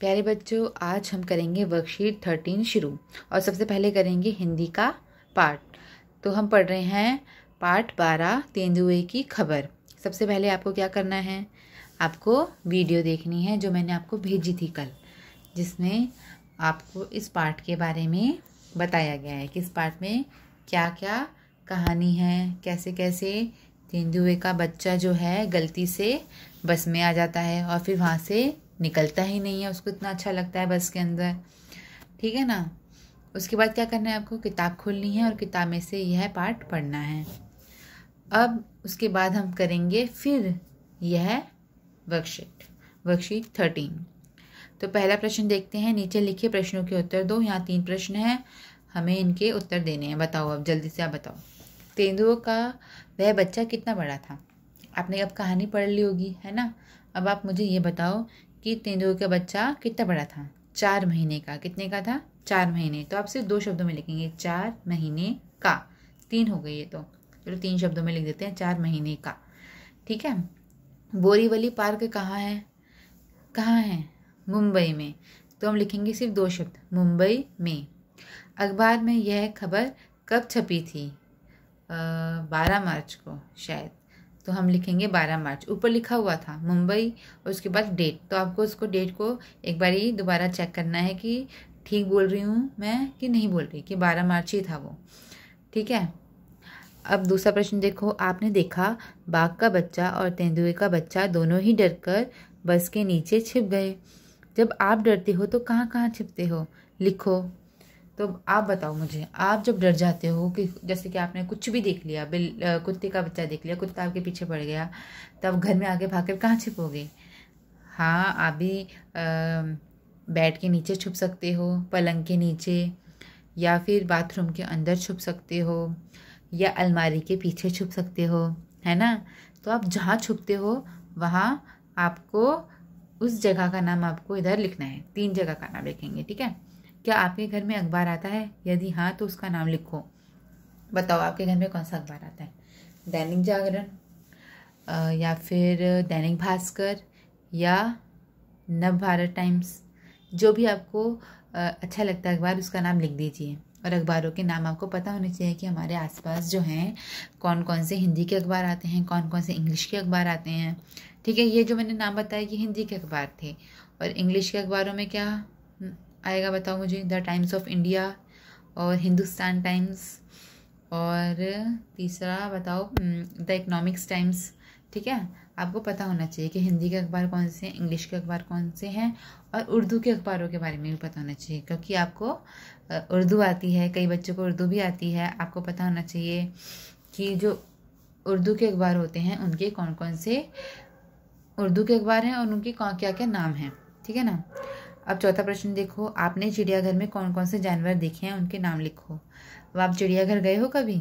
प्यारे बच्चों आज हम करेंगे वर्कशीट थर्टीन शुरू और सबसे पहले करेंगे हिंदी का पार्ट तो हम पढ़ रहे हैं पार्ट बारह तेंदुए की खबर सबसे पहले आपको क्या करना है आपको वीडियो देखनी है जो मैंने आपको भेजी थी कल जिसमें आपको इस पार्ट के बारे में बताया गया है कि इस पार्ट में क्या क्या कहानी है कैसे कैसे तेंदुए का बच्चा जो है गलती से बस में आ जाता है और फिर वहाँ से निकलता ही नहीं है उसको इतना अच्छा लगता है बस के अंदर ठीक है ना उसके बाद क्या करना है आपको किताब खोलनी है और किताब में से यह पार्ट पढ़ना है अब उसके बाद हम करेंगे फिर यह वर्कशीट वर्कशीट थर्टीन तो पहला प्रश्न देखते हैं नीचे लिखे प्रश्नों के उत्तर दो यहाँ तीन प्रश्न हैं हमें इनके उत्तर देने हैं बताओ अब जल्दी से आप बताओ तेंदुओं का वह बच्चा कितना बड़ा था आपने अब कहानी पढ़ ली होगी है ना अब आप मुझे ये बताओ कि तेंदुए का बच्चा कितना बड़ा था चार महीने का कितने का था चार महीने तो आप सिर्फ दो शब्दों में लिखेंगे चार महीने का तीन हो गई ये तो चलो तीन शब्दों में लिख देते हैं चार महीने का ठीक है बोरीवली पार्क कहाँ है कहाँ है मुंबई में तो हम लिखेंगे सिर्फ दो शब्द मुंबई में अखबार में यह खबर कब छपी थी बारह मार्च को शायद तो हम लिखेंगे बारह मार्च ऊपर लिखा हुआ था मुंबई और उसके बाद डेट तो आपको उसको डेट को एक बार ही दोबारा चेक करना है कि ठीक बोल रही हूँ मैं कि नहीं बोल रही कि बारह मार्च ही था वो ठीक है अब दूसरा प्रश्न देखो आपने देखा बाघ का बच्चा और तेंदुए का बच्चा दोनों ही डर कर बस के नीचे छिप गए जब आप डरते हो तो कहाँ कहाँ छिपते हो लिखो तो आप बताओ मुझे आप जब डर जाते हो कि जैसे कि आपने कुछ भी देख लिया बिल कुत्ते का बच्चा देख लिया कुत्ता आपके पीछे पड़ गया तब घर में आगे भाग कर कहाँ छिपोगे हाँ आप भी बेड के नीचे छुप सकते हो पलंग के नीचे या फिर बाथरूम के अंदर छुप सकते हो या अलमारी के पीछे छुप सकते हो है ना तो आप जहाँ छुपते हो वहाँ आपको उस जगह का नाम आपको इधर लिखना है तीन जगह का नाम लिखेंगे ठीक है क्या आपके घर में अखबार आता है यदि हाँ तो उसका नाम लिखो बताओ आपके घर में कौन सा अखबार आता है दैनिक जागरण या फिर दैनिक भास्कर या नव भारत टाइम्स जो भी आपको अच्छा लगता है अखबार उसका नाम लिख दीजिए और अखबारों के नाम आपको पता होने चाहिए कि हमारे आसपास जो हैं कौन कौन से हिंदी के अखबार आते हैं कौन कौन से इंग्लिश के अखबार आते हैं ठीक है ये जो मैंने नाम बताया कि हिंदी के अखबार थे और इंग्लिश के अखबारों में क्या आएगा बताओ मुझे द टाइम्स ऑफ इंडिया और हिंदुस्तान टाइम्स और तीसरा बताओ द इकनॉमिक्स टाइम्स ठीक है आपको पता होना चाहिए कि हिंदी के अखबार कौन से हैं इंग्लिश के अखबार कौन से हैं और उर्दू के अखबारों के बारे में भी पता होना चाहिए क्योंकि आपको उर्दू आती है कई बच्चों को उर्दू भी आती है आपको पता होना चाहिए कि जो उर्दू के अखबार होते हैं उनके कौन कौन से उर्दू के अखबार हैं और उनके कौन क्या क्या नाम हैं ठीक है ना अब चौथा प्रश्न देखो आपने चिड़ियाघर में कौन कौन से जानवर देखे हैं उनके नाम लिखो अब आप चिड़ियाघर गए हो कभी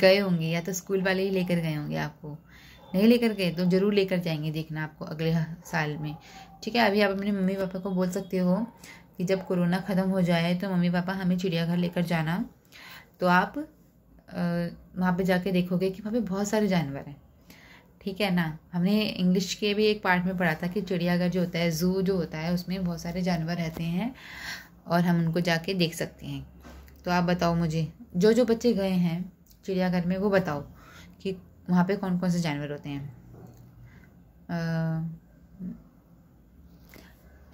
गए होंगे या तो स्कूल वाले ही लेकर गए होंगे आपको नहीं लेकर गए तो ज़रूर लेकर जाएंगे देखना आपको अगले साल में ठीक है अभी आप अपने मम्मी पापा को बोल सकते हो कि जब कोरोना ख़त्म हो जाए तो मम्मी पापा हमें चिड़ियाघर लेकर जाना तो आप वहाँ पे जाके देखोगे कि वहाँ पे बहुत सारे जानवर हैं ठीक है ना हमने इंग्लिश के भी एक पार्ट में पढ़ा था कि चिड़ियाघर जो होता है ज़ू जो होता है उसमें बहुत सारे जानवर रहते हैं और हम उनको जाके देख सकते हैं तो आप बताओ मुझे जो जो बच्चे गए हैं चिड़ियाघर में वो बताओ कि वहाँ पे कौन कौन से जानवर होते हैं आ,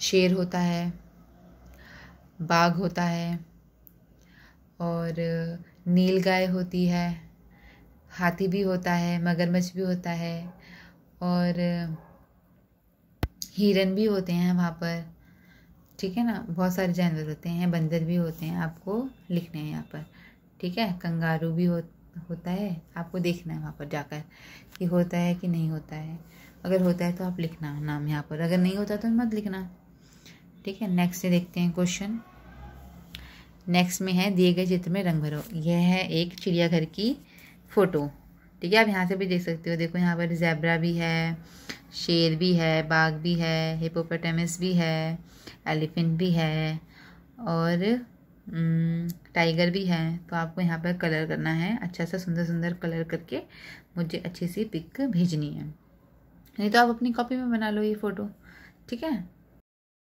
शेर होता है बाघ होता है और नील गाय होती है हाथी भी होता है मगरमच्छ भी होता है और हिरन भी होते हैं वहाँ पर ठीक है ना बहुत सारे जानवर होते हैं बंदर भी होते हैं आपको लिखने हैं यहाँ पर ठीक है कंगारू भी हो, होता है आपको देखना है वहाँ पर जाकर कि होता है कि नहीं होता है अगर होता है तो आप लिखना नाम यहाँ पर अगर नहीं होता तो मत लिखना ठीक है नेक्स्ट देखते हैं क्वेश्चन नेक्स्ट में है दिए गए चित्र में रंग भरो यह है एक चिड़ियाघर की फ़ोटो ठीक है आप यहाँ से भी देख सकते हो देखो यहाँ पर जेबरा भी है शेर भी है बाघ भी है हिपोपोटामस भी है एलिफेंट भी है और टाइगर भी है तो आपको यहाँ पर कलर करना है अच्छा सा सुंदर सुंदर कलर करके मुझे अच्छी सी पिक भेजनी है नहीं तो आप अपनी कॉपी में बना लो ये फ़ोटो ठीक है